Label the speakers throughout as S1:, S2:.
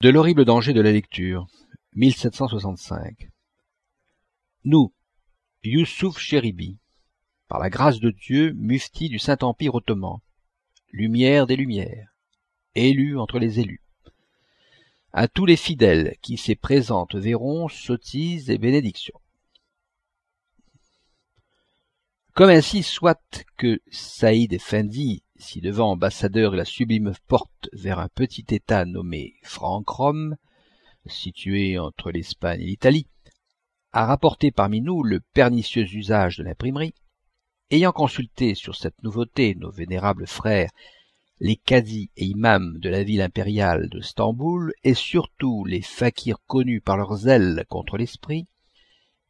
S1: De l'horrible danger de la lecture 1765 Nous, Youssouf Cheribi, par la grâce de Dieu, mufti du Saint-Empire ottoman, lumière des lumières, élu entre les élus, à tous les fidèles qui s'y présentent verront sottises et bénédictions. Comme ainsi soit que Saïd Effendi si devant ambassadeur la sublime porte vers un petit état nommé Franc-Rome, situé entre l'Espagne et l'Italie, a rapporté parmi nous le pernicieux usage de l'imprimerie, ayant consulté sur cette nouveauté nos vénérables frères, les cadis et imams de la ville impériale de Stamboul, et surtout les fakirs connus par leur zèle contre l'esprit,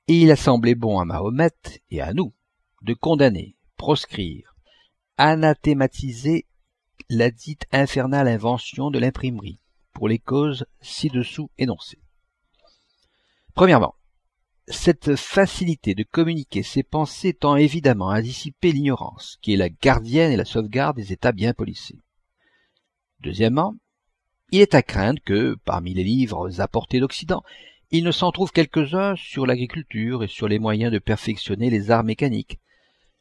S1: et il a semblé bon à Mahomet et à nous de condamner, proscrire, anathématiser dite infernale invention de l'imprimerie, pour les causes ci-dessous énoncées. Premièrement, cette facilité de communiquer ses pensées tend évidemment à dissiper l'ignorance, qui est la gardienne et la sauvegarde des États bien policés. Deuxièmement, il est à craindre que, parmi les livres apportés d'Occident, il ne s'en trouve quelques-uns sur l'agriculture et sur les moyens de perfectionner les arts mécaniques,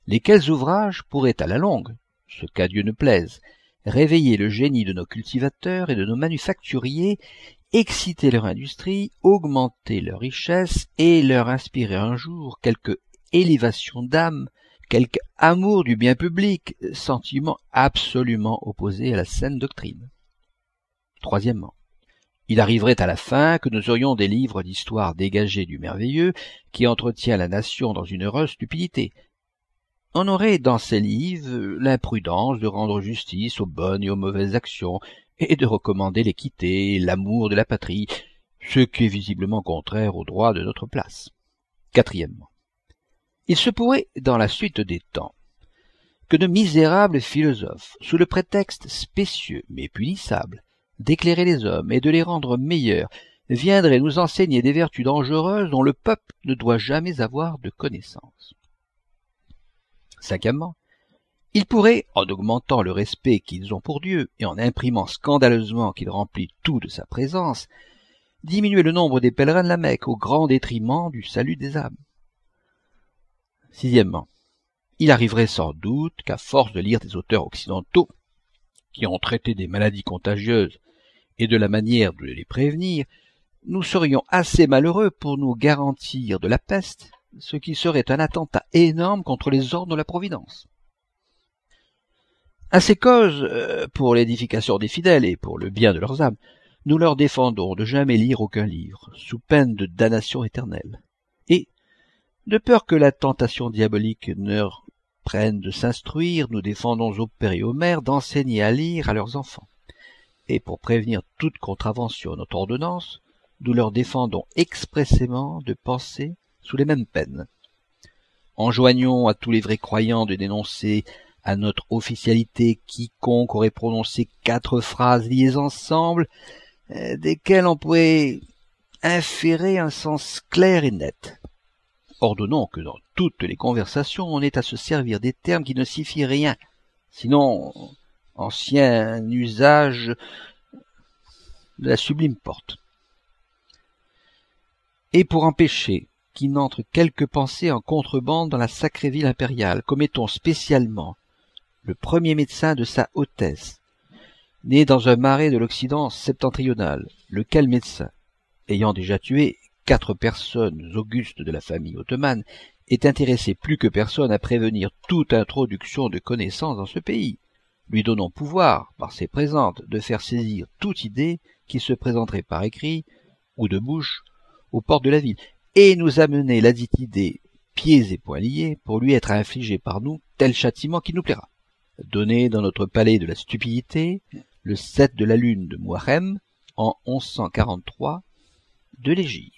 S1: lesquels ouvrages pourraient à la longue, ce qu'à Dieu ne plaise, réveiller le génie de nos cultivateurs et de nos manufacturiers, exciter leur industrie, augmenter leur richesse et leur inspirer un jour quelque élévation d'âme, quelque amour du bien public, sentiment absolument opposé à la saine doctrine. Troisièmement, il arriverait à la fin que nous aurions des livres d'histoire dégagés du merveilleux qui entretient la nation dans une heureuse stupidité, on aurait dans ces livres l'imprudence de rendre justice aux bonnes et aux mauvaises actions, et de recommander l'équité l'amour de la patrie, ce qui est visiblement contraire aux droits de notre place. Quatrièmement, il se pourrait, dans la suite des temps, que de misérables philosophes, sous le prétexte spécieux mais punissable d'éclairer les hommes et de les rendre meilleurs, viendraient nous enseigner des vertus dangereuses dont le peuple ne doit jamais avoir de connaissance. Cinquièmement, ils pourraient, en augmentant le respect qu'ils ont pour Dieu et en imprimant scandaleusement qu'il remplit tout de sa présence, diminuer le nombre des pèlerins de la Mecque au grand détriment du salut des âmes. Sixièmement, il arriverait sans doute qu'à force de lire des auteurs occidentaux qui ont traité des maladies contagieuses et de la manière de les prévenir, nous serions assez malheureux pour nous garantir de la peste ce qui serait un attentat énorme contre les ordres de la Providence. À ces causes, euh, pour l'édification des fidèles et pour le bien de leurs âmes, nous leur défendons de jamais lire aucun livre, sous peine de damnation éternelle. Et, de peur que la tentation diabolique ne prenne de s'instruire, nous défendons aux pères et aux mères d'enseigner à lire à leurs enfants. Et pour prévenir toute contravention à notre ordonnance, nous leur défendons expressément de penser sous les mêmes peines. Enjoignons à tous les vrais croyants de dénoncer à notre officialité quiconque aurait prononcé quatre phrases liées ensemble, euh, desquelles on pourrait inférer un sens clair et net. Ordonnons que dans toutes les conversations on ait à se servir des termes qui ne signifient rien, sinon ancien usage de la sublime porte. Et pour empêcher qui n'entre quelque pensée en contrebande dans la sacrée ville impériale, commettons spécialement le premier médecin de sa hôtesse, né dans un marais de l'Occident septentrional, lequel médecin, ayant déjà tué quatre personnes augustes de la famille ottomane, est intéressé plus que personne à prévenir toute introduction de connaissances dans ce pays, lui donnant pouvoir, par ses présentes, de faire saisir toute idée qui se présenterait par écrit ou de bouche aux portes de la ville, et nous amener ladite idée pieds et poings liés pour lui être infligé par nous tel châtiment qui nous plaira. Donné dans notre palais de la stupidité, le 7 de la lune de Moirem en 1143, de l'Égypte.